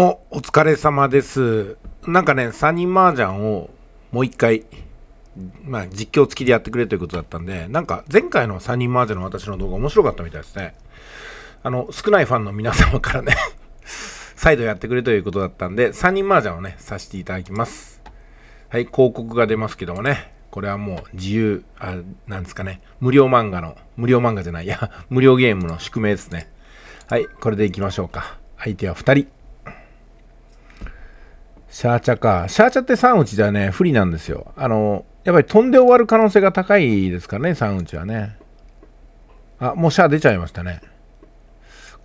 お疲れ様です。なんかね、サニーマージャンをもう一回、まあ実況付きでやってくれということだったんで、なんか前回のサニーマージャンの私の動画面白かったみたいですね。あの、少ないファンの皆様からね 再度やってくれということだったんで、サニーマージャンをね、させていただきます。はい、広告が出ますけどもね、これはもう自由、あ、なんですかね、無料漫画の、無料漫画じゃない、いや、無料ゲームの宿命ですね。はい、これでいきましょうか。相手は2人。シャーチャか。シャーチャって3打ちじゃね、不利なんですよ。あの、やっぱり飛んで終わる可能性が高いですからね、3打ちはね。あ、もうシャー出ちゃいましたね。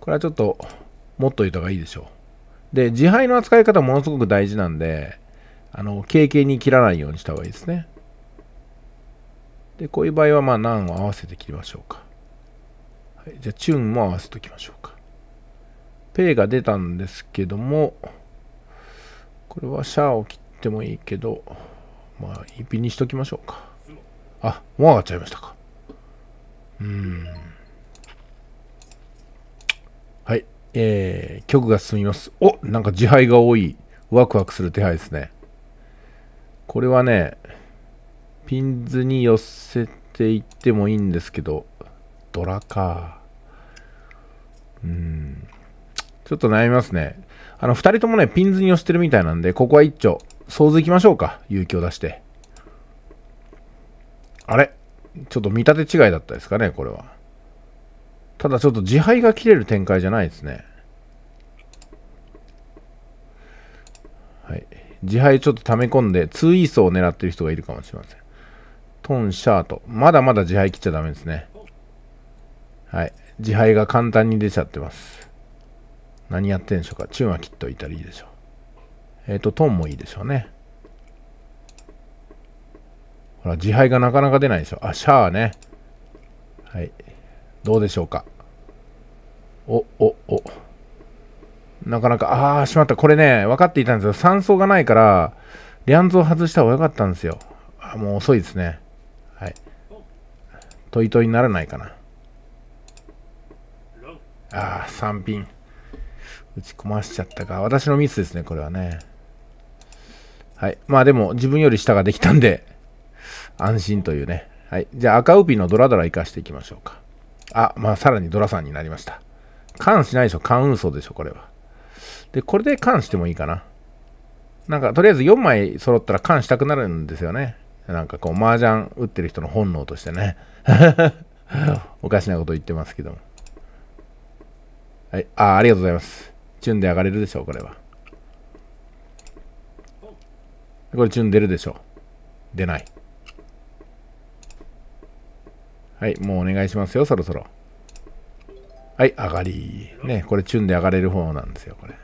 これはちょっと、持っといた方がいいでしょう。で、自敗の扱い方ものすごく大事なんで、あの、経験に切らないようにした方がいいですね。で、こういう場合は、まあ、難を合わせて切りましょうか。はい、じゃあ、チューンも合わせておきましょうか。ペイが出たんですけども、これはシャアを切ってもいいけど、まあ、一品にしときましょうか。あ、もう上がっちゃいましたか。うん。はい。えー、曲が進みます。おなんか自敗が多い。ワクワクする手配ですね。これはね、ピンズに寄せていってもいいんですけど、ドラか。うん。ちょっと悩みますね。あの、二人ともね、ピンズに寄せてるみたいなんで、ここは一丁、想像いきましょうか。勇気を出して。あれちょっと見立て違いだったですかね、これは。ただちょっと自敗が切れる展開じゃないですね。はい。自敗ちょっと溜め込んで、ツーイーソーを狙ってる人がいるかもしれません。トン、シャート。まだまだ自敗切っちゃダメですね。はい。自敗が簡単に出ちゃってます。何やってんでしょうか。チュンは切っといたらいいでしょう。えっ、ー、と、トンもいいでしょうね。ほら、自敗がなかなか出ないでしょ。う。あ、シャアね。はい。どうでしょうか。お、お、お。なかなか、ああ、しまった。これね、分かっていたんですよ。酸素がないから、リャンズを外した方が良かったんですよ。あもう遅いですね。はい。トイトイにならないかな。ああ、3品。打ち込ましちゃったか。私のミスですね、これはね。はい。まあでも、自分より下ができたんで、安心というね。はい。じゃあ、赤ウピのドラドラ生かしていきましょうか。あ、まあ、さらにドラさんになりました。缶しないでしょ。缶運送でしょ、これは。で、これで缶してもいいかな。なんか、とりあえず4枚揃ったら缶したくなるんですよね。なんかこう、麻雀打ってる人の本能としてね。おかしなこと言ってますけども。はい。ああ、ありがとうございます。チュンで上がれるでしょう、これは。これチュン出るでしょう。出ない。はい、もうお願いしますよ、そろそろ。はい、上がり。ね、これチュンで上がれる方なんですよ、これ。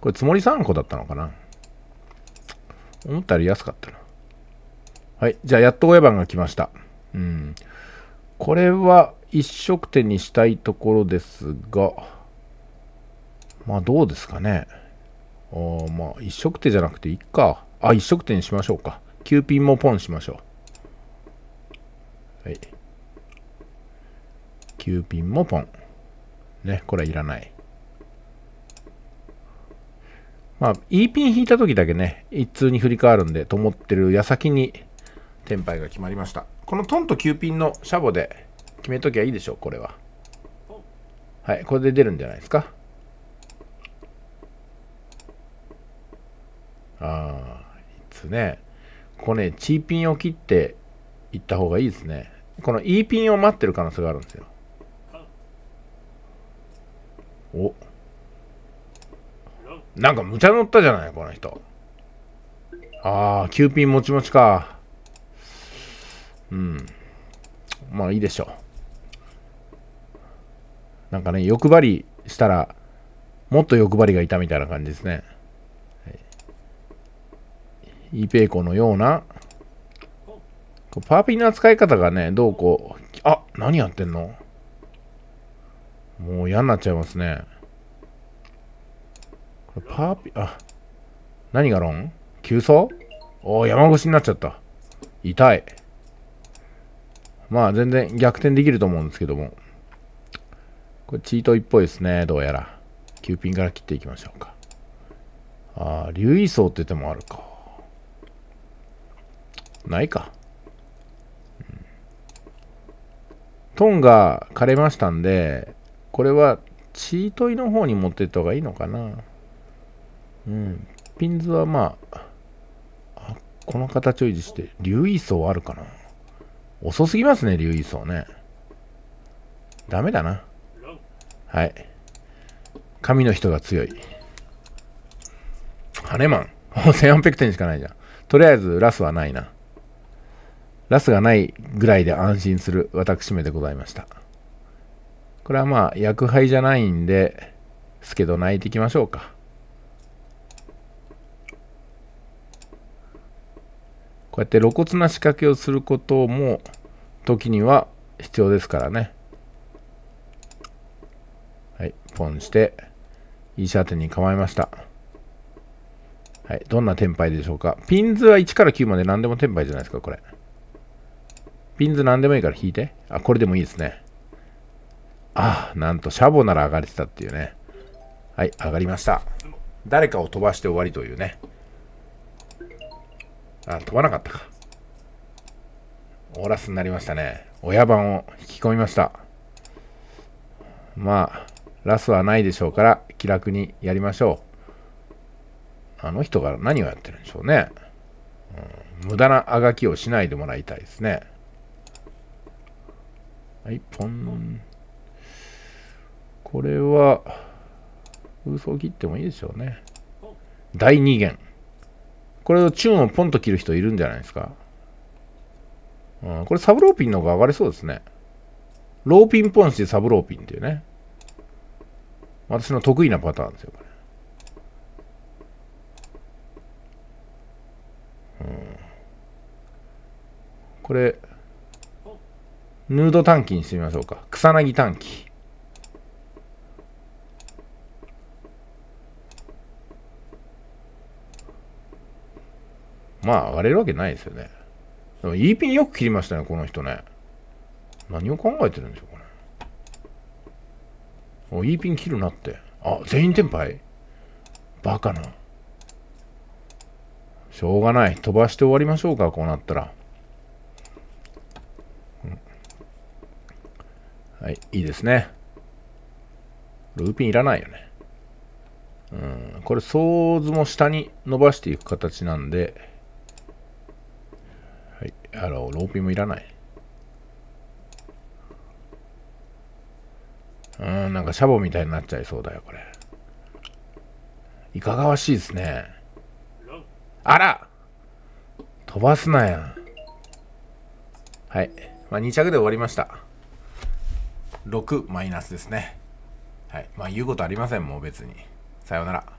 これ積もり3個だったのかな思ったより安かったな。はい、じゃあやっと親番が来ました。うん。これは一色手にしたいところですが、まあどうですかね。あまあ一色手じゃなくていっか。あ、一色手にしましょうか。9ピンもポンしましょう。はい。9ピンもポン。ね、これはいらない。まあ、E ピン引いた時だけね、一通に振り替わるんで、と思ってる矢先に、テンパイが決まりました。このトンと9ピンのシャボで決めときゃいいでしょう、これは。はい、これで出るんじゃないですか。ですね。ここね、チーピンを切っていった方がいいですね。この E ピンを待ってる可能性があるんですよ。おなんか無茶乗ったじゃない、この人。ああ、9ピンもちもちか。うん。まあいいでしょう。なんかね、欲張りしたら、もっと欲張りがいたみたいな感じですね。イーペーコのような、パーピンの扱い方がね、どうこう、あ、何やってんのもう嫌になっちゃいますね。これパーピン、あ、何がロン急走おお、山越しになっちゃった。痛い。まあ全然逆転できると思うんですけども。これチートっぽいですね、どうやら。9ピンから切っていきましょうか。ああ、留意層って手もあるか。ないか。トンが枯れましたんで、これはチートイの方に持ってった方がいいのかな。うん。ピンズはまあ、あこの形を維持して、留意層あるかな。遅すぎますね、留意層ね。ダメだな。はい。神の人が強い。ハネマン。1800 点しかないじゃん。とりあえず、ラスはないな。ラスがないぐらいで安心する私めでございました。これはまあ、薬杯じゃないんで、すけど泣いていきましょうか。こうやって露骨な仕掛けをすることも、時には必要ですからね。はい、ポンして、い射手に構えました。はい、どんなテンパイでしょうか。ピンズは1から9まで何でもテンパイじゃないですか、これ。ピンズ何でもいいから引いて。あ、これでもいいですね。あなんとシャボなら上がれてたっていうね。はい、上がりました。誰かを飛ばして終わりというね。あ、飛ばなかったか。オーラスになりましたね。親番を引き込みました。まあ、ラスはないでしょうから、気楽にやりましょう。あの人が何をやってるんでしょうね。うん、無駄なあがきをしないでもらいたいですね。はい、ポンこれは、嘘を切ってもいいでしょうね。第2弦。これをチューンをポンと切る人いるんじゃないですか。うん、これサブローピンの方が上がれそうですね。ローピンポンしてサブローピンっていうね。私の得意なパターンですよ、これ。うん、これヌード短期にしてみましょうか。草薙短期。まあ、割れるわけないですよね。でも E ピンよく切りましたね、この人ね。何を考えてるんでしょうかね。お、E ピン切るなって。あ、全員転廃バカな。しょうがない。飛ばして終わりましょうか、こうなったら。はい、いいですね。ルーピンいらないよね。うん、これ、ソーズも下に伸ばしていく形なんで、はい、あの、ローピンもいらない。うん、なんかシャボみたいになっちゃいそうだよ、これ。いかがわしいですね。あら飛ばすなやはい。まあ、2着で終わりました。6マイナスですね。はい。まあ言うことありません、もう別に。さようなら。